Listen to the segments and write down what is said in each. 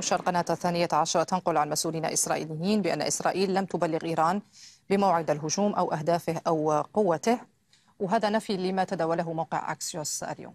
شرق قناة الثانية عشرة تنقل عن مسؤولين إسرائيليين بأن إسرائيل لم تبلغ إيران بموعد الهجوم أو أهدافه أو قوته وهذا نفي لما تداوله موقع أكسيوس اليوم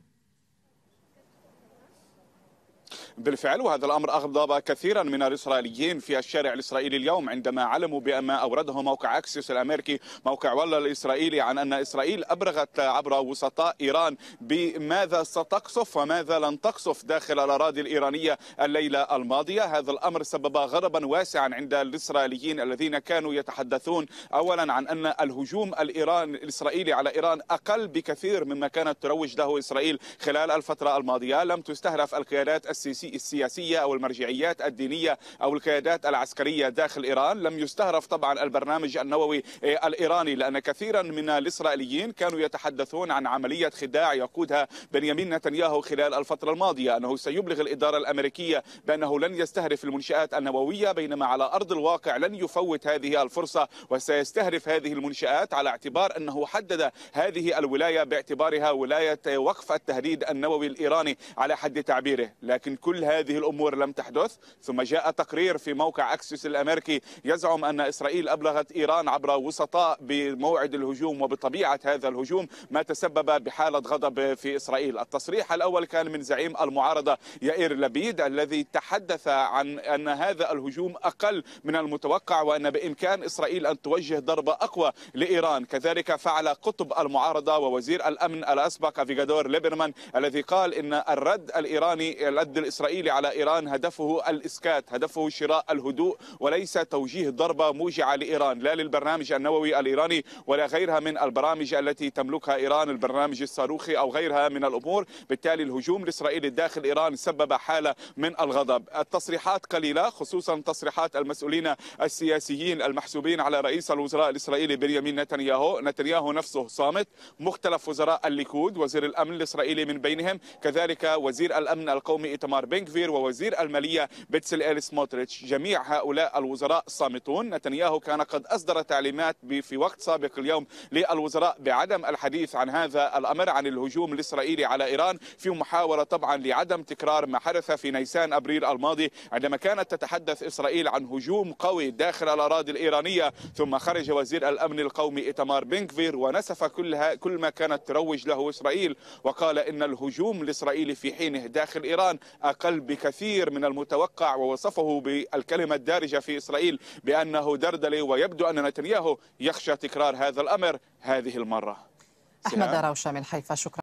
بالفعل وهذا الأمر أغضب كثيرا من الإسرائيليين في الشارع الإسرائيلي اليوم عندما علموا بما أورده موقع أكسيوس الأمريكي موقع والله الإسرائيلي عن أن إسرائيل أبرغت عبر وسطاء إيران بماذا ستقصف وماذا لن تقصف داخل الأراضي الإيرانية الليلة الماضية هذا الأمر سبب غضبا واسعا عند الإسرائيليين الذين كانوا يتحدثون أولا عن أن الهجوم الإيران الإسرائيلي على إيران أقل بكثير مما كانت تروج له إسرائيل خلال الفترة الماضية لم تستهدف القيادات السيسية السياسية أو المرجعيات الدينية أو القيادات العسكرية داخل إيران لم يستهرف طبعا البرنامج النووي آه، الإيراني لأن كثيرا من الإسرائيليين كانوا يتحدثون عن عملية خداع يقودها بنيامين نتنياهو خلال الفترة الماضية أنه سيبلغ الإدارة الأمريكية بأنه لن يستهرف المنشآت النووية بينما على أرض الواقع لن يفوت هذه الفرصة وسيستهرف هذه المنشآت على اعتبار أنه حدد هذه الولاية باعتبارها ولاية وقف التهديد النووي الإيراني على حد تعبيره لكن كل كل هذه الأمور لم تحدث ثم جاء تقرير في موقع اكسس الأمريكي يزعم أن إسرائيل أبلغت إيران عبر وسطاء بموعد الهجوم وبطبيعة هذا الهجوم ما تسبب بحالة غضب في إسرائيل التصريح الأول كان من زعيم المعارضة يائير لبيد الذي تحدث عن أن هذا الهجوم أقل من المتوقع وأن بإمكان إسرائيل أن توجه ضربة أقوى لإيران كذلك فعل قطب المعارضة ووزير الأمن الأسبق فيغادور ليبرمان الذي قال إن الرد الإيراني الرد الإسرائيلي الإسرائيلي على إيران هدفه الإسكات هدفه شراء الهدوء وليس توجيه ضربة موجعة لإيران لا للبرنامج النووي الإيراني ولا غيرها من البرامج التي تملكها إيران البرنامج الصاروخي أو غيرها من الأمور بالتالي الهجوم الإسرائيلي داخل إيران سبب حالة من الغضب التصريحات قليلة خصوصا تصريحات المسؤولين السياسيين المحسوبين على رئيس الوزراء الإسرائيلي بنيامين نتنياهو نتنياهو نفسه صامت مختلف وزراء الليكود وزير الأمن الإسرائيلي من بينهم كذلك وزير الأمن القومي ايتمار بنكفير ووزير المالية بيتسل إيل سموتريتش جميع هؤلاء الوزراء صامتون نتنياهو كان قد أصدر تعليمات في وقت سابق اليوم للوزراء بعدم الحديث عن هذا الأمر عن الهجوم الإسرائيلي على إيران في محاولة طبعا لعدم تكرار ما حدث في نيسان أبريل الماضي عندما كانت تتحدث إسرائيل عن هجوم قوي داخل الأراضي الإيرانية ثم خرج وزير الأمن القومي إيتمار بنكفير ونسف كلها كل ما كانت تروج له إسرائيل وقال إن الهجوم الإسرائيلي في حينه داخل إيران أقل بكثير من المتوقع ووصفه بالكلمة الدارجة في إسرائيل بأنه دردلة ويبدو أن نتنياهو يخشى تكرار هذا الأمر هذه المرة أحمد روشة من حيفا شكرا